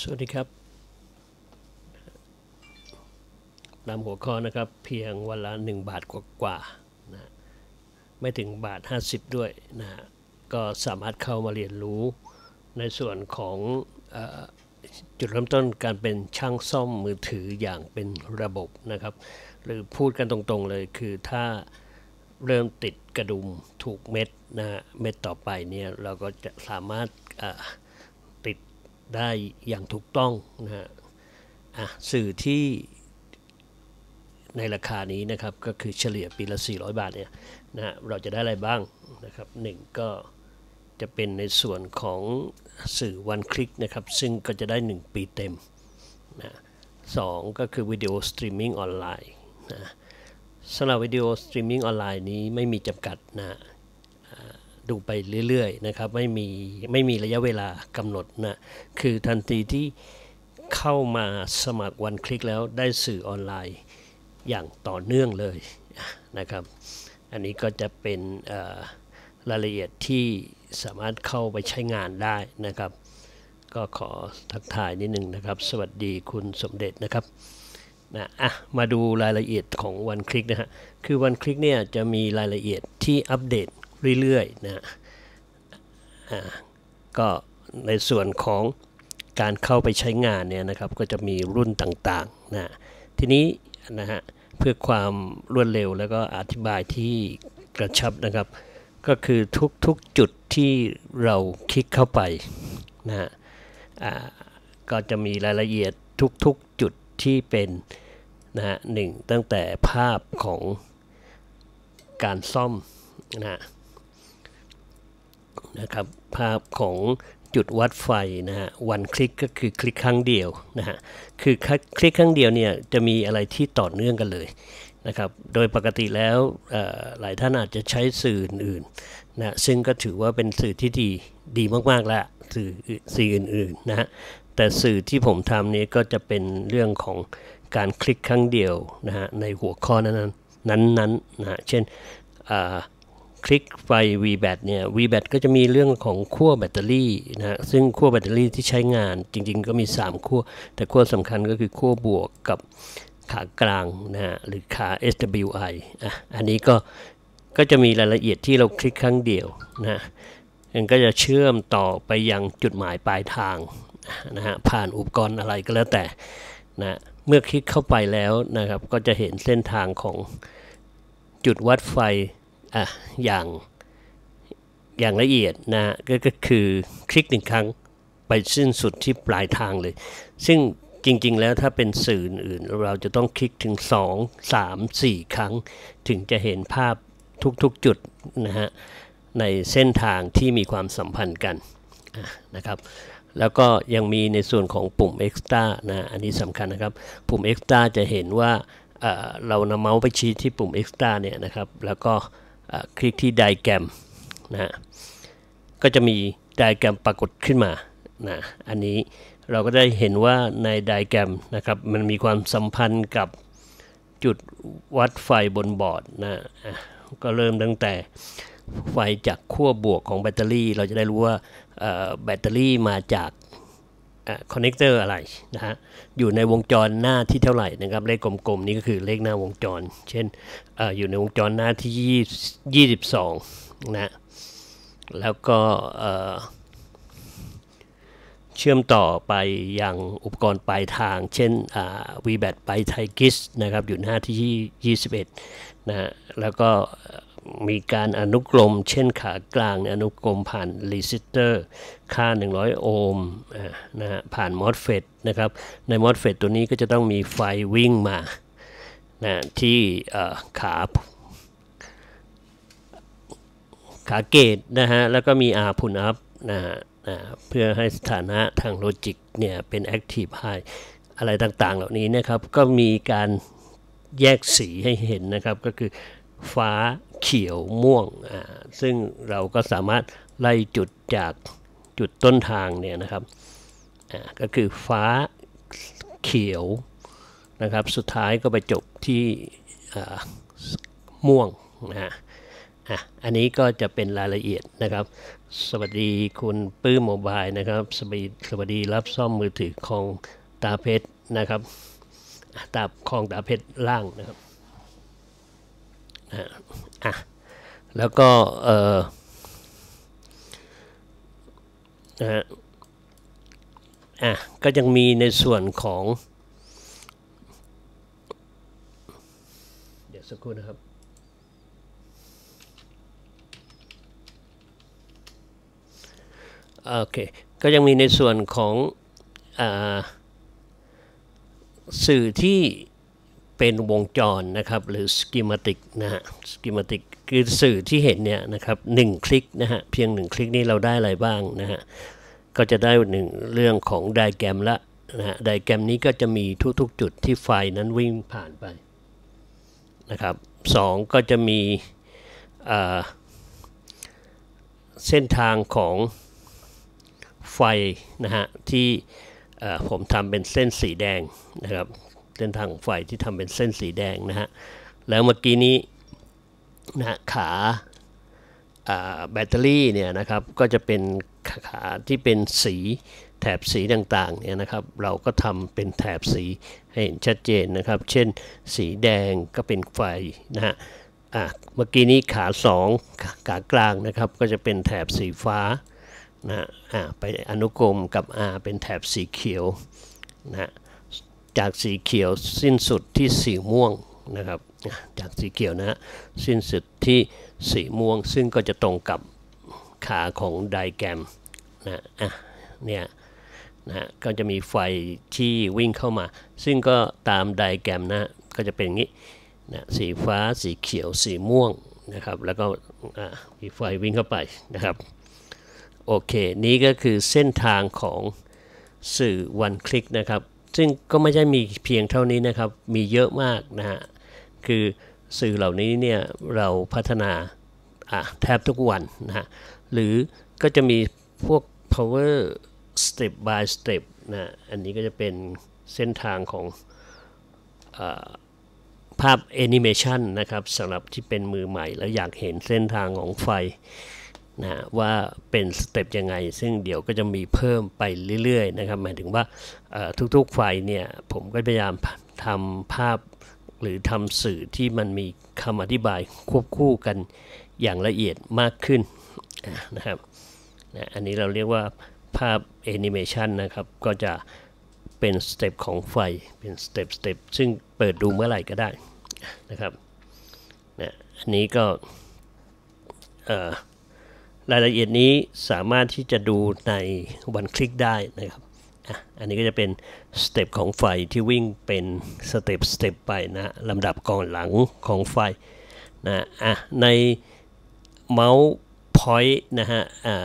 สวัสดีครับนำหัวข้อนะครับ เพียงวันละ 1 บาทกว่าๆวานะไม่ถึงบาท 50 ด้วยนะก็สามารถเข้ามาเรียนรู้ในส่วนของอจุดเริ่มต้นการเป็นช่างซ่อมมือถืออย่างเป็นระบบนะครับ หรือพูดกันตรงๆเลยคือถ้าเริ่มติดกระดุมถูกเม็ดนะเม็ดต่อไปเนี่ย เราก็จะสามารถได้อย่างถูกต้องนะฮะสื่อที่ในราคานี้นะครับ ก็คือเฉลี่ยปีละ 400 บาทเนี่ยนะเราจะได้อะไรบ้างนะครับหนึ่งก็จะเป็นในส่วนของสื่อวันคลิกนะครับ ซึ่งก็จะได้ 1 ปีเต็มนะสองก็คือวิดีโอสตรีมมิ่งออนไลน์นะสำหรับวิดีโอสตรีมมิ่งออนไลน์นี้ไม่มีจำกัดนะดูไปเรื่อยๆนะครับไม่มีไม่มีระยะเวลากำหนดนะคือทันทีที่เข้ามาสมัครวันคลิกแล้วได้สื่อออนไลน์อย่างต่อเนื่องเลยนะครับอันนี้ก็จะเป็นรายละเอียดที่สามารถเข้าไปใช้งานได้นะครับก็ขอทักทายนิดนึงนะครับ สวัสดีคุณสมเด็จนะครับนะอ่ะมาดูรายละเอียดของวันคลิกนะฮะคือวันคลิกเนี่ยจะมีรายละเอียดที่อัปเดตเรื่อยๆนะก็ในส่วนของการเข้าไปใช้งานเนี่ยนะครับก็จะมีรุ่นต่างๆนะ ทีนี้นะฮะเพื่อความรวดเร็วแล้วก็อธิบายที่กระชับนะครับ ก็คือทุกๆจุดที่เราคลิกเข้าไปนะฮะก็จะมีรายละเอียดทุก ๆจุดที่เป็นนะฮะหนึ่งตั้งแต่ภาพของการซ่อมนะฮะนะครับภาพของจุดวัดไฟนะฮะวันคลิกก็คือคลิกครั้งเดียวนะฮะคือคลิกครั้งเดียวเนี่ยจะมีอะไรที่ต่อเนื่องกันเลยนะครับ โดยปกติแล้ว หลายท่านอาจจะใช้สื่ออื่นๆนะซึ่งก็ถือว่าเป็นสื่อที่ดีดีมากๆแล้วสื่อสื่ออื่นๆนะฮะแต่สื่อที่ผมทำนี้ก็จะเป็นเรื่องของการคลิกครั้งเดียวนะฮะในหัวข้อนั้นๆนั้นๆนะเช่นคลิกไฟ VBAT เนี่ย VBAT ก็จะมีเรื่องของขั้วแบตเตอรี่นะฮะ ซึ่งขั้วแบตเตอรี่ที่ใช้งานจริงๆก็มี 3ขั้ว แต่ขั้วสำคัญก็คือขั้วบวกกับขากลางนะฮะ หรือขา SWI อ่ะ อันนี้ก็ ก็จะมีรายละเอียดที่เราคลิกครั้งเดียวนะมันก็จะเชื่อมต่อไปยังจุดหมายปลายทางนะฮะ ผ่านอุปกรณ์อะไรก็แล้วแต่นะเมื่อคลิกเข้าไปแล้วนะครับ ก็จะเห็นเส้นทางของจุดวัดไฟอ่ะอย่างอย่างละเอียดนะก็คือคลิกหนึ่งครั้งไปสิ้นสุดที่ปลายทางเลย ซึ่งจริงๆแล้วถ้าเป็นสื่ออื่นเราจะต้องคลิกถึง 2 3 4 ครั้ง ถึงจะเห็นภาพทุกๆจุดนะฮะในเส้นทางที่มีความสัมพันธ์กันนะครับแล้วก็ยังมีในส่วนของปุ่ม Extra นะอันนี้สำคัญนะครับ ปุ่ม Extra จะเห็นว่าเรานำเมาส์ไปชี้ที่ปุ่ม Extra เนี่ยนะครับแล้วก็คลิกที่ไดแกรมนะก็จะมีไดแกรมปรากฏขึ้นมานะอันนี้เราก็ได้เห็นว่าในไดแกรมนะครับมันมีความสัมพันธ์กับจุดวัดไฟบนบอร์ดนะก็เริ่มตั้งแต่ไฟจากขั้วบวกของแบตเตอรี่ เราจะได้รู้ว่าแบตเตอรี่มาจากคอนเนคเตอร์อะไรนะฮะ อยู่ในวงจรหน้าที่เท่าไหร่นะครับ เลขกลม ๆ นี่ก็คือเลขหน้าวงจร เช่นออยู่ในวงจรหน้าที่ 22นะ แล้วก็เชื่อมต่อไปอยังอุปกรณ์ปลายทาง เช่นวีแบตไปไทกิสนะครับอยู่หน้าที่ 21นะะแล้วก็มีการอนุกรมเช่นขากลางอนุกรมผ่านรีสิสเตอร์ ค่า 100 โอห์มนะฮะผ่านมอสเฟตนะครับ ในมอสเฟตตัวนี้ก็จะต้องมีไฟวิ่งมานะที่ขาขาเกตนะฮะ แล้วก็มีอาพุนอัพนะฮะเพื่อให้สถานะทางโลจิกเนี่ยเป็นแอคทีฟไฮอะไรต่างๆเหล่านี้นะครับ ก็มีการแยกสีให้เห็นนะครับ ก็คือฟ้าเขียว ม่วงอ่าซึ่งเราก็สามารถไล่จุดจากจุดต้นทางเนี่ยนะครับอ่าก็คือฟ้าเขียวนะครับสุดท้ายก็ไปจบที่ม่วงนะฮะอ่ะอันนี้ก็จะเป็นรายละเอียดนะครับ สวัสดีคุณปื้มโมบายนะครับสวัสดีสวัสดีรับซ่อมมือถือของ ตาเพชรนะครับตาของตาเพชรล่างนะครับอ่ะ แล้วก็เออะอ่ะ ก็ยังมีในส่วนของ เดี๋ยวสักครู่นะครับ โอเค ก็ยังมีในส่วนของอสื่อที่เป็นวงจรนะครับหรือสกิมาติกนะฮะสกิมาติกคือสื่อที่เห็นเนี่ยนะครับหนึ่งคลิกนะฮะเพียงหนึ่งคลิกนี้เราได้อะไรบ้างนะฮะก็จะได้หนึ่งเรื่องของไดแกรมละนะฮะไดแกรมนี้ก็จะมีทุกๆ จุดที่ไฟนั้นวิ่งผ่านไปนะครับสองก็จะมีเส้นทางของไฟนะฮะที่ผมทำเป็นเส้นสีแดงนะครับเส้นทางไฟที่ทำเป็นเส้นสีแดงนะฮะ แล้วเมื่อกี้นี้นะขาแบตเตอรี่เนี่ยนะครับก็จะเป็นขาที่เป็นสีแถบสีต่างๆเนี่ยนะครับ เราก็ทำเป็นแถบสีให้เห็นชัดเจนนะครับ เช่นสีแดงก็เป็นไฟนะฮะอ่ะเมื่อกี้นี้ขา2ขากลางนะครับก็จะเป็นแถบสีฟ้านะอ่ะไปอนุกรมกับ R เป็นแถบสีเขียวนะฮะจากสีเขียวสิ้นสุดที่สีม่วงนะครับจากสีเขียวนะ สิ้นสุดที่สีม่วง ซึ่งก็จะตรงกับขาของไดแกรมนะอ่ะเนี่ยนะก็จะมีไฟที่วิ่งเข้ามา ซึ่งก็ตามไดแกรมนะ ก็จะเป็นอย่างนี้นะสีฟ้าสีเขียวสีม่วงนะครับ แล้วก็มีไฟวิ่งเข้าไปนะครับโอเค นี้ก็คือเส้นทางของสื่อวันคลิกนะครับซึ่งก็ไม่ใช่มีเพียงเท่านี้นะครับ มีเยอะมากนะฮะ คือสื่อเหล่านี้เนี่ย เราพัฒนาแทบทุกวันนะฮะ หรือก็จะมีพวก power step by step นะ อันนี้ก็จะเป็นเส้นทางของอภาพแอนิเมชันนะครับสำหรับที่เป็นมือใหม่ แล้วอยากเห็นเส้นทางของไฟนะว่าเป็นสเต็ปยังไง ซึ่งเดี๋ยวก็จะมีเพิ่มไปเรื่อยๆนะครับ หมายถึงว่าทุกๆไฟเนี่ยผมก็พยายามทำภาพหรือทำสื่อที่มันมีคำอธิบายควบคู่กันอย่างละเอียดมากขึ้นนะครับนะอันนี้เราเรียกว่าภาพแอนิเมชันนะครับ ก็จะเป็นสเต็ปของไฟเป็นสเต็ปสเต็ปซึ่งเปิดดูเมื่อไหร่ก็ได้นะครับนะอันนี้ก็เอ่อรายละเอียดนี้สามารถที่จะดูในวันคลิกได้นะครับ อันนี้ก็จะเป็นสเต็ปของไฟที่วิ่งเป็นสเต็ปสเต็ปไปนะ ลำดับก่อนหลังของไฟนะ อ่ะ ในเมาส์พอยต์นะฮะอ่า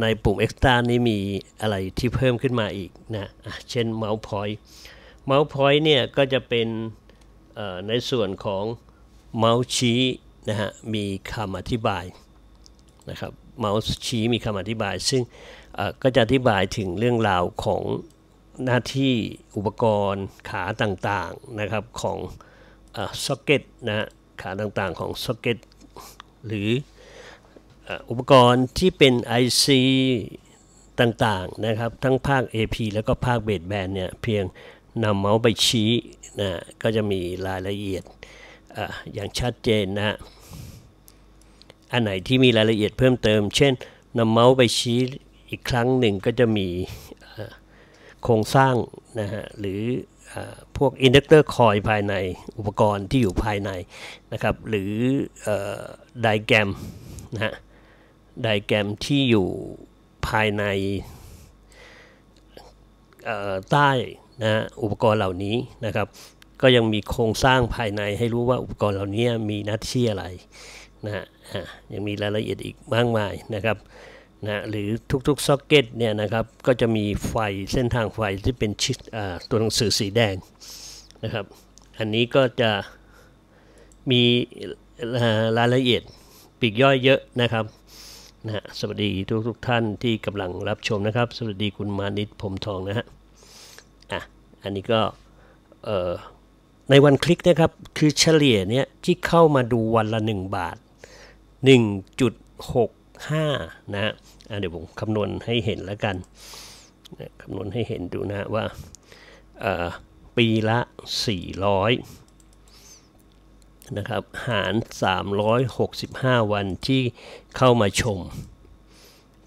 ในปุ่มเอ็ก์ต t ้านี้มีอะไรที่เพิ่มขึ้นมาอีกนะะเช่นเมาส์พอยต์เมาส์พอยต์เนี่ยก็จะเป็นในส่วนของเมาส์ชี้นะฮะ มีคำอธิบายนะครับเมาส์ชี้มีคำอธิบายซึ่งก็จะอธิบายถึงเรื่องราวของหน้าที่อุปกรณ์ขาต่างๆนะครับของซ็อกเก็ตนะขาต่างๆของซ็อกเก็ตหรืออุปกรณ์ที่เป็น IC ต่างๆนะครับ ทั้งภาค AP แล้วก็ภาคเบสแบนเนี่ยเพียงนำเมาส์ไปชี้นะก็จะมีรายละเอียดออย่างชัดเจนนะอันไหนที่มีรายละเอียดเพิ่มเติมเช่นนำเมาส์ไปชี้อีกครั้งหนึ่งก็จะมีโครงสร้างนะฮะหรือพวกอินดักเตอร์คอยภายในอุปกรณ์ที่อยู่ภายในนะครับหรือไดแกรมนะฮะไดแกรมที่อยู่ภายในใต้นะอุปกรณ์เหล่านี้นะครับก็ยังมีโครงสร้างภายในให้รู้ว่าอุปกรณ์เหล่านี้มีนัดเชี่อะไรนะฮะยังมีรายละเอียดอีกมากมายนะครับนะหรือทุกๆซ็อกเก็ตเนี่ยนะครับก็จะมีไฟเส้นทางไฟที่เป็นชิดตัวหนังสือสีแดงนะครับ อันนี้ก็จะมีรายละเอียดปีกย่อยเยอะนะครับนะสวัสดีทุกทุกท่านที่กำลังรับชมนะครับ สวัสดีคุณมานิตผมทองนะฮะอ่ะอันนี้ก็ในวันคลิกนะครับคือเฉลี่ยเนี่ยที่เข้ามาดูวันละ 1 บาท1.65นะฮะเดี๋ยวผมคำนวณให้เห็นแล้วกัน คำนวณให้เห็นดูนะว่าปีละ 400 นะครับ หาร 365 วันที่เข้ามาชม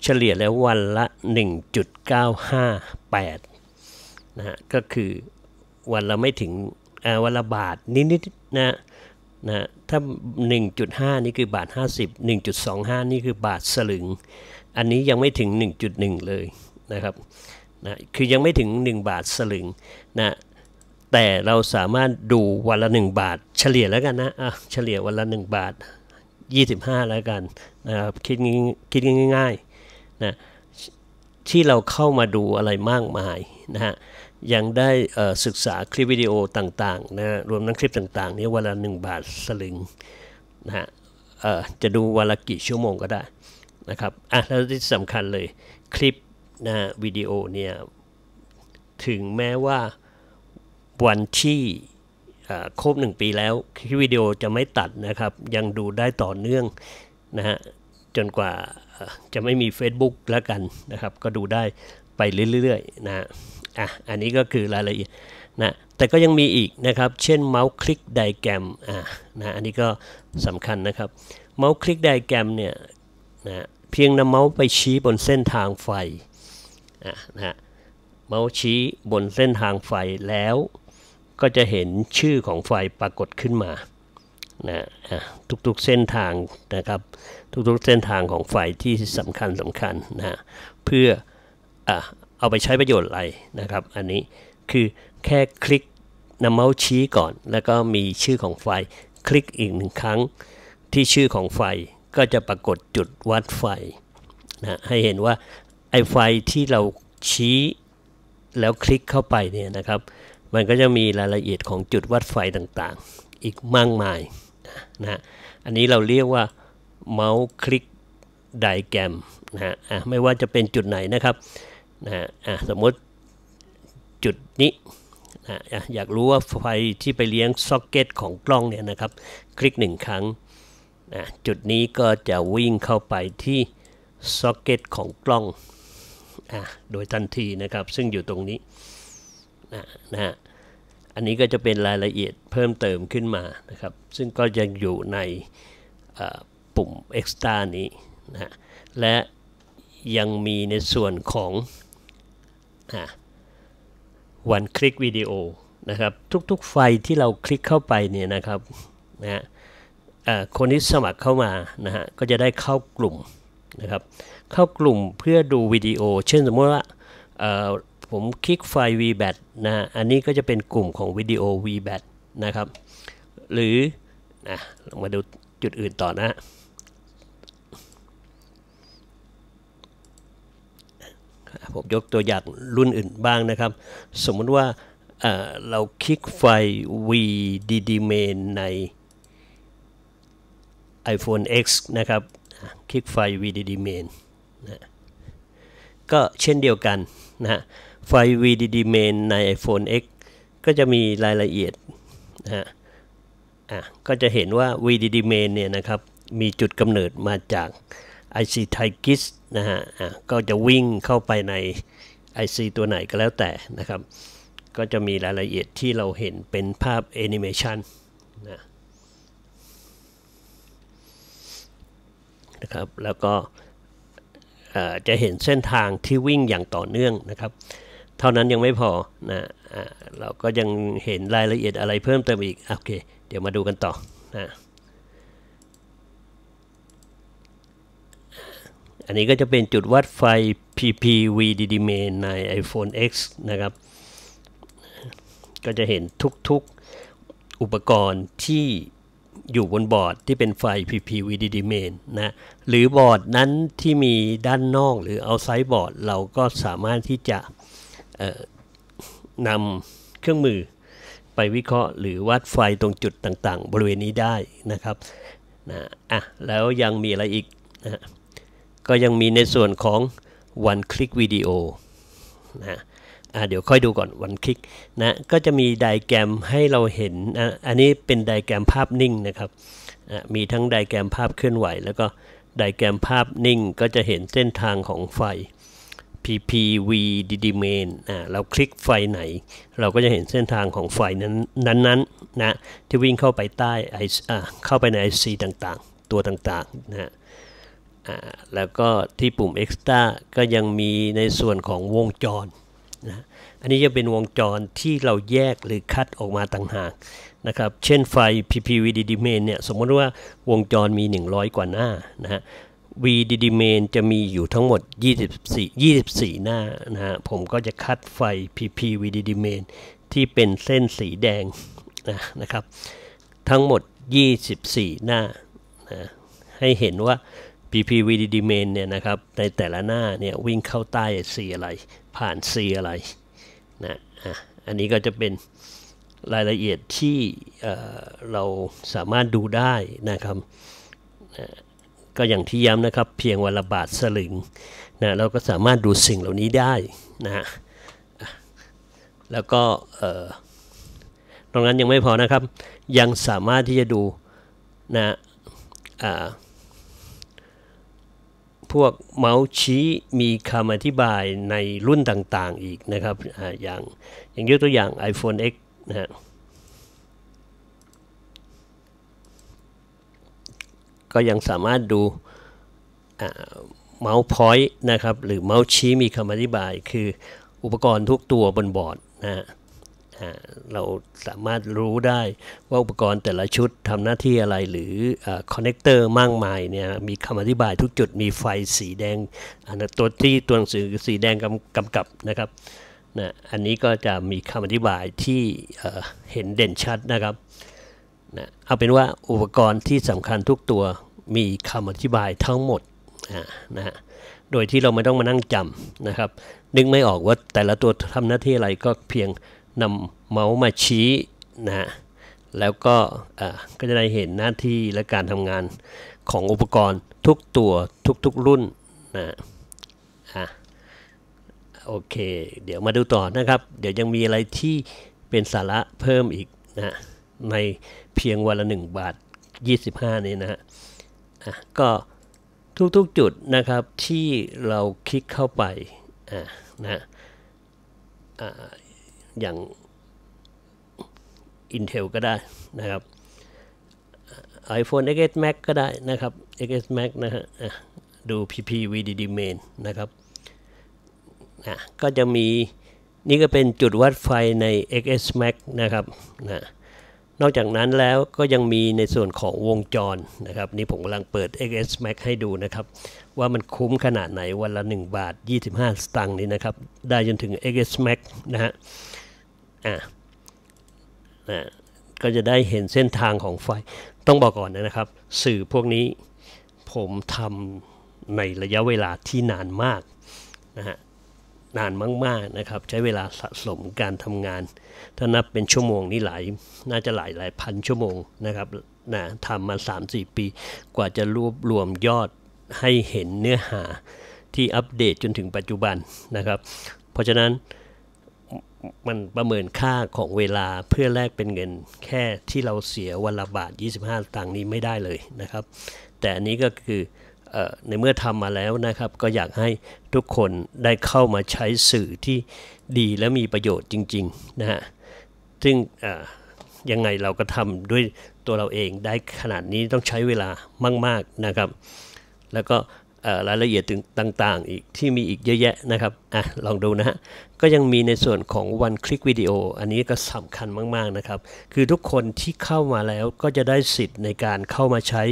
เฉลี่ยแล้ววันละ 1.958 นะฮะก็คือวันละไม่ถึงวันละบาทนิดๆนะนะถ้า 1.5 นี่คือบาท 50 1.25 นี่คือบาทสลึง อันนี้ยังไม่ถึง 1.1 เลยนะครับนะคือยังไม่ถึง 1 บาทสลึงนะ แต่เราสามารถดูวันละ 1 บาทเฉลี่ยแล้วกันนะอ่ะเฉลี่ยวันละ 1บาท 25 แล้วกันนะครับคิดคิดง่าย ๆ นะที่เราเข้ามาดูอะไรมากมายนะฮะยังได้ศึกษาคลิปวิดีโอต่างๆนะรวมทั้งคลิปต่างๆนี้วันละหนึ่งบาทสลึงนะฮะจะดูวันละกี่ชั่วโมงก็ได้นะครับอ่ะแล้วที่สำคัญเลยคลิปนะวิดีโอเนี่ยถึงแม้ว่าวันที่ครบหนึ่งปีแล้วคลิปวิดีโอจะไม่ตัดนะครับยังดูได้ต่อเนื่องนะฮะจนกว่าจะไม่มี Facebook แล้วกันนะครับ ก็ดูได้ไปเรื่อยๆนะอ่ะอันนี้ก็คือรายละเอียดนะแต่ก็ยังมีอีกนะครับ เช่นเมาส์คลิกไดแกรมอ่ะนะอันนี้ก็สำคัญนะครับ เมาส์คลิกไดแกรมเนี่ยนะเพียงนำเมาส์ไปชี้บนเส้นทางไฟอ่ะนะเมาส์ชี้บนเส้นทางไฟแล้วก็จะเห็นชื่อของไฟปรากฏขึ้นมานะทุกๆเส้นทางนะครับ ทุกๆเส้นทางของไฟที่สำคัญสำคัญนะ เพื่ออเอาไปใช้ประโยชน์อะไรนะครับ อันนี้ คือแค่คลิกนาเมาส์ชี้ก่อน แล้วก็มีชื่อของไฟคลิกอีกหนึ่งครั้งที่ชื่อของไฟก็จะปรากฏจุดวัดไฟนะให้เห็นว่าไอไฟที่เราชี้ แล้วคลิกเข้าไปเนี่ยนะครับ มันก็จะมีรายละเอียดของจุดวัดไฟต่าง ๆ อีกมากมายนะอันนี้เราเรียกว่าเมาส์คลิกไดแกรมนะฮะไม่ว่าจะเป็นจุดไหนนะครับนะฮะสมมติจุดนี้นะอยากรู้ว่าไฟที่ไปเลี้ยงซ็อกเก็ตของกล้องเนี่ยนะครับ คลิกหนึ่งครั้งนะจุดนี้ก็จะวิ่งเข้าไปที่ซ็อกเก็ตของกล้องโดยทันทีนะครับ ซึ่งอยู่ตรงนี้นะนะอันนี้ก็จะเป็นรายละเอียดเพิ่มเติมขึ้นมานะครับ ซึ่งก็ยังอยู่ในปุ่ม extra นี้ นะและยังมีในส่วนของวันคลิกวิดีโอนะครับ ทุกๆไฟที่เราคลิกเข้าไปเนี่ยนะครับนะคนที่สมัครเข้ามานะฮะก็จะได้เข้ากลุ่มนะครับ เข้ากลุ่มเพื่อดูวิดีโอ เช่นสมมติว่าผมคลิกไฟล์ VBAT นะฮะอันนี้ก็จะเป็นกลุ่มของวิดีโอ VBAT นะครับ หรือนะลงมาดูจุดอื่นต่อนะผมยกตัวอย่างรุ่นอื่นบ้างนะครับ สมมติว่าเราคลิกไฟล์ VDD main ใน iPhone X นะครับ คลิกไฟล์ VDD main นะ ก็เช่นเดียวกันนะฮะไฟ VDD main ใน iPhone X ก็จะมีรายละเอียดนะฮะอ่ะก็จะเห็นว่า VDD main เนี่ยนะครับ มีจุดกำเนิดมาจาก IC t y g i s นะฮะอ่ะก็จะวิ่งเข้าไปใน IC ตัวไหนก็แล้วแต่นะครับ ก็จะมีรายละเอียดที่เราเห็นเป็นภาพแอนิเมชันนะครับแล้วก็จะเห็นเส้นทางที่วิ่งอย่างต่อเนื่องนะครับท่านั้นยังไม่พอนะเราก็ยังเห็นรายละเอียดอะไรเพิ่มเติมอีก โอเค เดี๋ยวมาดูกันต่อนะอันนี้ก็จะเป็นจุดวัดไฟ PPV d m a i n ใน iPhone X นะครับ ก็จะเห็นทุกๆ อุปกรณ์ที่อยู่บนบอร์ดที่เป็นไฟ PPV d m a i n นะ หรือบอร์ดนั้นที่มีด้านนอกหรือเอาไซด์บอร์ด เราก็สามารถที่จะนำเครื่องมือไปวิเคราะห์หรือวัดไฟตรงจุดต่างๆบริเวณนี้ได้นะครับนะอ่ะแล้วยังมีอะไรอีกนะก็ยังมีในส่วนของ one click video นะอ่ะเดี๋ยวค่อยดูก่อน one click นะก็จะมีไดแกรมให้เราเห็นนะอันนี้เป็นไดแกรมภาพนิ่งนะครับนะมีทั้งไดแกรมภาพเคลื่อนไหว แล้วก็ไดแกรมภาพนิ่งก็จะเห็นเส้นทางของไฟ ppv dd main อ่าเราคลิกไฟไหน เราก็จะเห็นเส้นทางของไฟนั้นนั้นๆนนนะที่วิ่งเข้าไปใต้ไออ่าเข้าไปใน IC ต่างๆ ตัวต่างๆนะอ่าแล้วก็ที่ปุ่ม extra ก็ยังมีในส่วนของวงจรนะอันนี้จะเป็นวงจรที่เราแยกหรือคัดออกมาต่างหากนะครับเช่นไฟ ppv dd main เนี่ยสมมติว่าวงจรมี 100 กว่าหน้านะฮะวีดีดีเมนจะมีอยู่ทั้งหมด 24 24 หน้านะฮะ ผมก็จะคัดไฟ PP วีดีดีเมนที่เป็นเส้นสีแดงนะนะครับ ทั้งหมด 24 หน้านะให้เห็นว่า PP วีดีดีเมนเนี่ยนะครับ ในแต่ละหน้าเนี่ย วิ่งเข้าใต้สีอะไร ผ่านสีอะไรนะอะอันนี้ก็จะเป็นรายละเอียดที่เราสามารถดูได้นะครับก็อย่างที่ย้ำนะครับ เพียงวันละบาทสลึงนะเราก็สามารถดูสิ่งเหล่านี้ได้นะแล้วก็ตรงนั้นยังไม่พอนะครับยังสามารถที่จะดูนะพวกเมาส์ชี้มีคำอธิบายในรุ่นต่างๆอีกนะครับออย่างอย่างยกตัวอย่าง iPhone X นะฮะก็ยังสามารถดูเมาส์พอยต์นะครับ หรือเมาส์ชี้มีคำอธิบายคืออุปกรณ์ทุกตัวบนบอร์ดนะฮะเราสามารถรู้ได้ว่าอุปกรณ์แต่ละชุดทำหน้าที่อะไรหรือคอนเนคเตอร์มากมายเนี่ย มีคำอธิบายทุกจุดมีไฟสีแดงนะตัวที่ตัวหนังสือสีแดงกำกำกับนะครับนะอันนี้ก็จะมีคำอธิบายที่เห็นเด่นชัดนะครับนะเอาเป็นว่าอุปกรณ์ที่สำคัญทุกตัวมีคำอธิบายทั้งหมดนะฮะ โดยที่เราไม่ต้องมานั่งจำนะครับ นึกไม่ออกว่าแต่ละตัวทำหน้าที่อะไรก็เพียงนำเมาส์มาชี้นะ แล้วก็ก็จะได้เห็นหน้าที่และการทำงานของอุปกรณ์ทุกตัวทุกๆรุ่นนะอ่ะโอเค เดี๋ยวมาดูต่อนะครับ เดี๋ยวยังมีอะไรที่เป็นสาระเพิ่มอีกนะในเพียงวันละ1 บาท 25 นี้นะฮะะก็ทุกๆจุดนะครับที่เราคลิกเข้าไปอ่นะอ่อย่าง Intel ก็ได้นะครับ iPhone XS Max ก็ได้นะครับ XS Max นะฮะดู PP VDD main นะครับนะก็จะมีนี่ก็เป็นจุดวัดไฟใน XS Max นะครับนะนอกจากนั้นแล้วก็ยังมีในส่วนของวงจรนะครับ นี่ผมกำลังเปิด XS Max ให้ดูนะครับ ว่ามันคุ้มขนาดไหนวันละ 1 บาท 25 สตางค์นี่นะครับ ได้จนถึง XS Max นะฮะอ่านะก็จะได้เห็นเส้นทางของไฟต้องบอกก่อนนะครับ สื่อพวกนี้ผมทำในระยะเวลาที่นานมากนะฮะนานมากๆนะครับใช้เวลาสะสมการทำงาน ถ้านับเป็นชั่วโมงนี่หลายน่าจะหลายหลายพันชั่วโมงนะครับนะทำมา 3-4 ปีกว่าจะรวบรวมยอดให้เห็นเนื้อหาที่อัปเดตจนถึงปัจจุบันนะครับ เพราะฉะนั้นมันประเมินค่าของเวลาเพื่อแลกเป็นเงินแค่ที่เราเสียวันละบาท25ตังค์นี้ไม่ได้เลยนะครับ แต่อันนี้ก็คือในเมื่อทำมาแล้วนะครับก็อยากให้ทุกคนได้เข้ามาใช้สื่อที่ดีและมีประโยชน์จริง ๆ นะฮะซึ่งยังไงเราก็ทำด้วยตัวเราเองได้ขนาดนี้ต้องใช้เวลามากๆนะครับแล้วก็รายละเอียดต่างๆ อีก ที่มีอีกเยอะแยะนะครับอ่ะลองดูนะฮะก็ยังมีในส่วนของวันคลิกวิดีโอ อันนี้ก็สำคัญมากๆนะครับ คือทุกคนที่เข้ามาแล้วก็จะได้สิทธิ์ในการเข้ามาใช้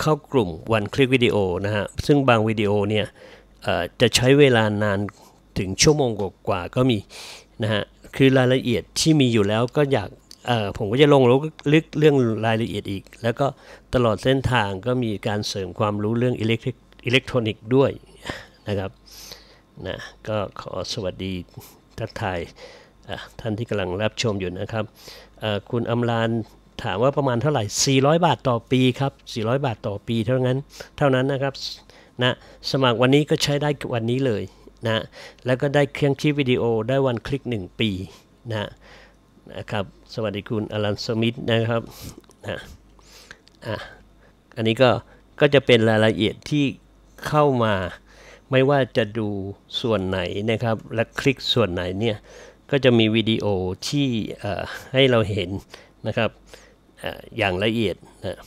เข้ากลุ่มวันคลิกวิดีโอนะฮะซึ่งบางวิดีโอเนี่ยจะใช้เวลานานถึงชั่วโมงกว่าก็มีนะฮะคือรายละเอียดที่มีอยู่แล้วก็อยากผมก็จะลงลึกเรื่องรายละเอียดอีก แล้วก็ตลอดเส้นทางก็มีการเสริมความรู้เรื่องอิเล็กอิเล็กทรอนิกส์ด้วยนะครับนะก็ขอสวัสดีทักทายท่านที่กำลังรับชมอยู่นะครับ คุณอำลานถามว่าประมาณเท่าไหร่ 400 บาทต่อปีครับ400 บาทต่อปีเท่านั้น เท่านั้นนะครับ นะ สมัครวันนี้ก็ใช้ได้วันนี้เลยนะ แล้วก็ได้เครื่องคลิปวิดีโอ ได้วันคลิก 1 ปีนะนะครับ สวัสดีคุณอลันสมิธนะครับ นะ อ่ะ อันนี้ก็ ก็จะเป็นรายละเอียดที่เข้ามา ไม่ว่าจะดูส่วนไหนนะครับ และคลิกส่วนไหนเนี่ย ก็จะมี วิดีโอที่ให้เราเห็นนะครับอย่างละเอียดนะ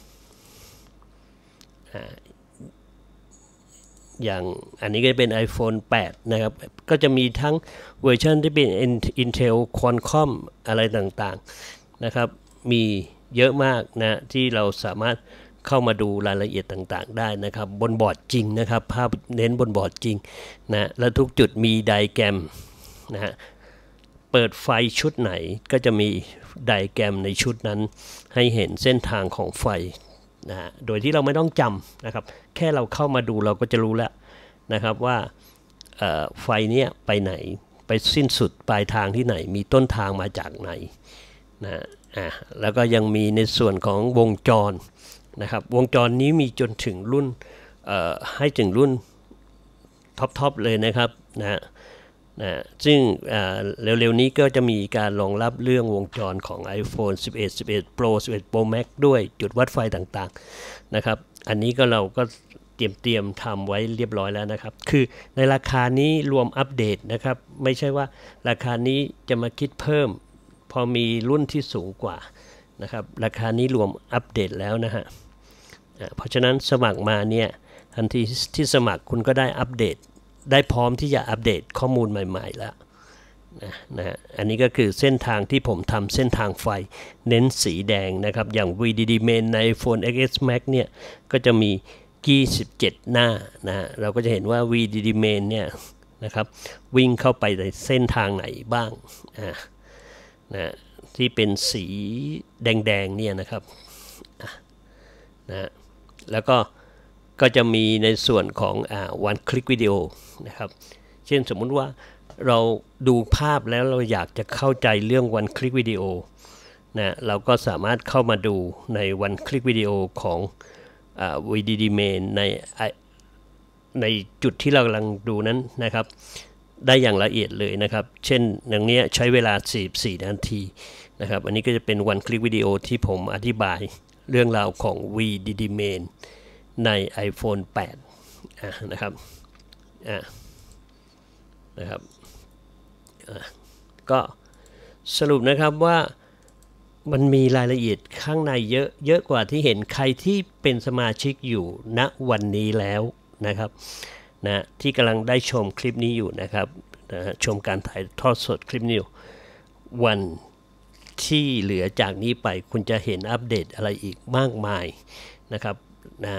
อย่างอันนี้ก็เป็น iPhone 8 นะครับ ก็จะมีทั้งเวอร์ชันที่เป็น Intel Qualcomm อะไรต่างๆ นะครับ มีเยอะมากนะ ที่เราสามารถเข้ามาดูรายละเอียดต่างๆได้นะครับ บนบอร์ดจริงนะครับ ภาพเน้นบนบอร์ดจริงนะและทุกจุดมีไดแกรมนะฮะเปิดไฟชุดไหนก็จะมีไดแกรมในชุดนั้นให้เห็นเส้นทางของไฟนะฮะโดยที่เราไม่ต้องจำนะครับ แค่เราเข้ามาดูเราก็จะรู้แล้วนะครับว่าไฟเนี้ยไปไหนไปสิ้นสุดปลายทางที่ไหนมีต้นทางมาจากไหนนะอ่ะแล้วก็ยังมีในส่วนของวงจรนะครับ วงจรนี้มีจนถึงรุ่น ให้ถึงรุ่นท็อปๆเลยนะครับนะนะซึ่งเร็วๆนี้ก็จะมีการรองรับเรื่องวงจรของ iPhone 11 11 Pro 11 Pro Max ด้วยจุดวัดไฟต่าง ๆ นะครับ อันนี้ก็เราก็เตรียมเตรียมทำไว้เรียบร้อยแล้วนะครับ คือในราคานี้รวมอัปเดตนะครับ ไม่ใช่ว่าราคานี้จะมาคิดเพิ่ม พอมีรุ่นที่สูงกว่านะครับ ราคานี้รวมอัปเดตแล้วนะฮะเพราะฉะนั้นสมัครมาเนี่ยทันทีที่สมัครคุณก็ได้อัปเดตได้พร้อมที่จะอัปเดตข้อมูลใหม่ๆแล้วนะนะอันนี้ก็คือเส้นทางที่ผมทำเส้นทางไฟเน้นสีแดงนะครับ อย่าง VDD main ใน iPhone XS Max เนี่ย ก็จะมี27 หน้านะฮะเราก็จะเห็นว่า VDD main เนี่ยนะครับวิ่งเข้าไปในเส้นทางไหนบ้างนะนะที่เป็นสีแดง ๆ เนี่ยนะครับนะแล้วก็ก็จะมีในส่วนของวันคลิกวิดีโอนะครับเช่นสมมุติว่าเราดูภาพแล้วเราอยากจะเข้าใจเรื่องวันคลิกวิดีโอนะเราก็สามารถเข้ามาดูในวันคลิกวิดีโอของวีดีดีเมนในในจุดที่เรากำลังดูนั้นนะครับ ได้อย่างละเอียดเลยนะครับ เช่นอย่างนี้ใช้เวลา 44 นาทีนะครับ อันนี้ก็จะเป็นวันคลิกวิดีโอที่ผมอธิบายเรื่องราวของ VDD Main ใน iPhone 8นะครับ นะครับ ก็สรุปนะครับว่ามันมีรายละเอียดข้างในเยอะ เยอะกว่าที่เห็นใครที่เป็นสมาชิกอยู่ณวันนี้แล้วนะครับ นะที่กำลังได้ชมคลิปนี้อยู่นะครับนะชมการถ่ายทอดสดคลิปนี้อยู่ วันที่เหลือจากนี้ไปคุณจะเห็นอัปเดตอะไรอีกมากมายนะครับ นะ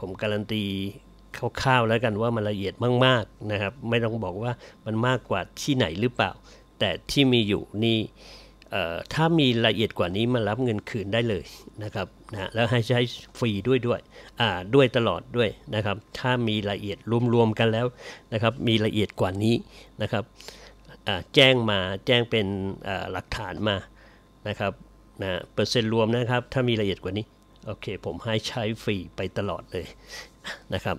ผมการันตีคร่าว ๆ แล้วกันว่ามันละเอียดมากๆนะครับไม่ต้องบอกว่ามันมากกว่าที่ไหนหรือเปล่า แต่ที่มีอยู่นี่ถ้ามีละเอียดกว่านี้มารับเงินคืนได้เลยนะครับนะแล้วให้ใช้ฟรีด้วยด้วยด้วยตลอดด้วยนะครับถ้ามีละเอียดรวมๆกันแล้วนะครับมีละเอียดกว่านี้นะครับแจ้งมาแจ้งเป็นหลักฐานมานะครับนะเปอร์เซ็นต์รวมนะครับถ้ามีละเอียดกว่านี้โอเคผมให้ใช้ฟรีไปตลอดเลยนะครับ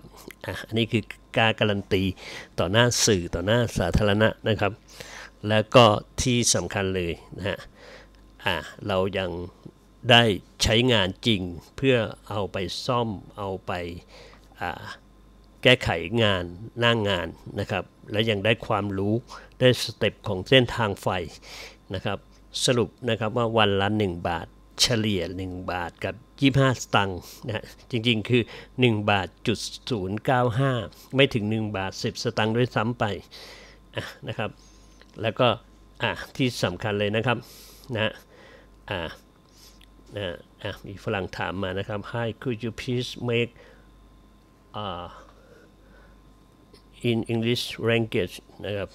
อันนี้คือการการันตี ต่อหน้าสื่อต่อหน้าสาธารณะนะครับ แล้วก็ที่สำคัญเลยนะฮะเรายังได้ใช้งานจริงเพื่อเอาไปซ่อมเอาไปแก้ไขงานหน้างงานนะครับ และยังได้ความรู้ได้สเต็ปของเส้นทางไฟนะครับสรุปนะครับว่าวันละ1บาทเฉลี่ย 1 บาทกับ 25 สตังค์นะจริงๆคือ 1 บาทจุดศูนย์เก้าห้าไม่ถึง 1 บาท 10สตังค์ด้วยซ้ำไปนะครับแล้วก็ที่สำคัญเลยนะครับนะอ่ะนะอ่ะมีฝรั่งถามมานะครับ Hi could you please make uh, in English language นะครับ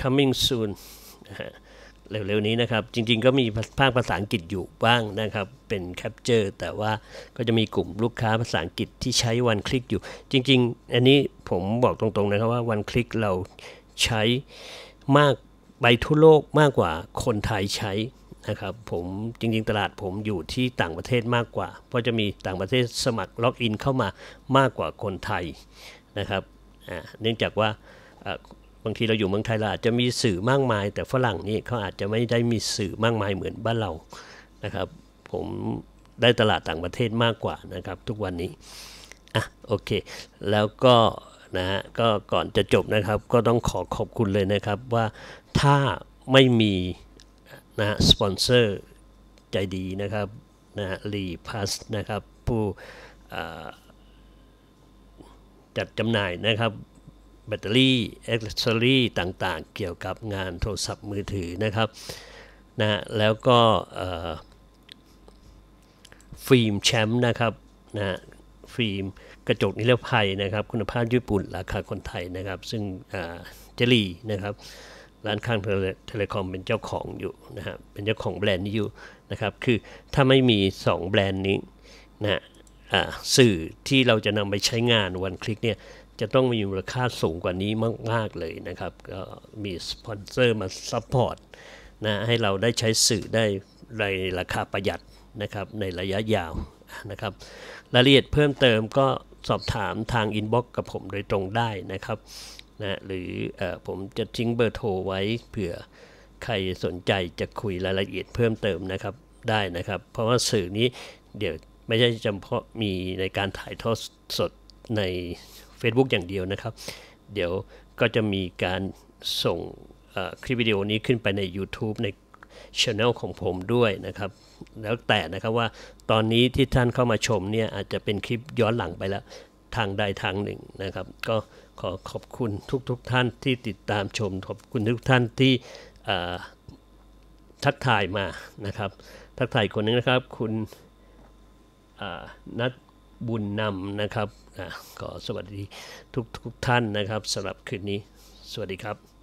coming soon นะเร็วๆนี้นะครับจริงๆก็มีภาคภาษาอังกฤษอยู่บ้างนะครับเป็นแคปเจอร์แต่ว่าก็จะมีกลุ่มลูกค้าภาษาอังกฤษที่ใช้วันคลิกอยู่จริงๆ อันนี้ผมบอกตรงๆนะครับว่าวันคลิกเราใช้มากไปทั่วโลกมากกว่าคนไทยใช้นะครับผมจริง ๆ ตลาดผมอยู่ที่ต่างประเทศมากกว่าเพราะจะมีต่างประเทศสมัครล็อกอินเข้ามามากกว่าคนไทยนะครับเนื่องจากว่าบางทีเราอยู่เมืองไทยเราอาจจะมีสื่อมากมาย แต่ฝรั่งนี่เขาอาจจะไม่ได้มีสื่อมากมายเหมือนบ้านเรานะครับ ผมได้ตลาดต่างประเทศมากกว่านะครับ ทุกวันนี้อ่ะโอเค แล้วก็นะฮะก็ก่อนจะจบนะครับก็ต้องขอขอบคุณเลยนะครับว่าถ้าไม่มีนะฮะสปอนเซอร์ใจดีนะครับนะฮะรีพาสนะครับ ผู้จัดจำหน่ายนะครับแบตเตอรี่เอ็กซ์เซอรี่ต่างๆ เกี่ยวกับงานโทรศัพท์มือถือนะครับนะแล้วก็ฟิล์มแชมป์นะครับนะฟิล์มกระจกนิรภัยนะครับ คุณภาพญี่ปุ่นราคาคนไทยนะครับ ซึ่งเจลีนะครับ ร้านข้างเทเลคอมเป็นเจ้าของอยู่นะฮะเป็นเจ้าของแบรนด์นี้อยู่นะครับคือถ้าไม่มี 2 แบรนด์นี้นะสื่อที่เราจะนำไปใช้งานวันคลิกเนี่ยจะต้องมีมูลค่าสูงกว่านี้มากๆเลยนะครับ ก็มีสปอนเซอร์มาซัพพอร์ตนะ ให้เราได้ใช้สื่อได้ ในราคาประหยัดนะครับ ในระยะยาวนะครับ รายละเอียดเพิ่มเติมก็สอบถามทางอินบ็อกกับผมโดยตรงได้นะครับ นะ หรืออผมจะทิ้งเบอร์โทรไว้เผื่อใครสนใจจะคุยรายละเอียดเพิ่มเติมนะครับ ได้นะครับ เพราะว่าสื่อนี้เดี๋ยวไม่ใช่จำเพาะมีในการถ่ายทอดสดใน Facebook อย่างเดียวนะครับเดี๋ยวก็จะมีการส่งคลิปวิดีโอนี้ขึ้นไปใน YouTube ในช anel ของผมด้วยนะครับแล้วแต่นะครับว่าตอนนี้ที่ท่านเข้ามาชมเนี่ยอาจจะเป็นคลิปย้อนหลังไปแล้วทางใดทางหนึ่งนะครับก็ขอขอบคุณทุกๆทท่านที่ติดตามชมขอบคุณทุกท่านที่ทักทายมานะครับทักทายคนนึงนะครับคุณนัทบุญนำนะครับขอสวัสดีทุกทุกท่านนะครับสำหรับคืนนี้สวัสดีครับ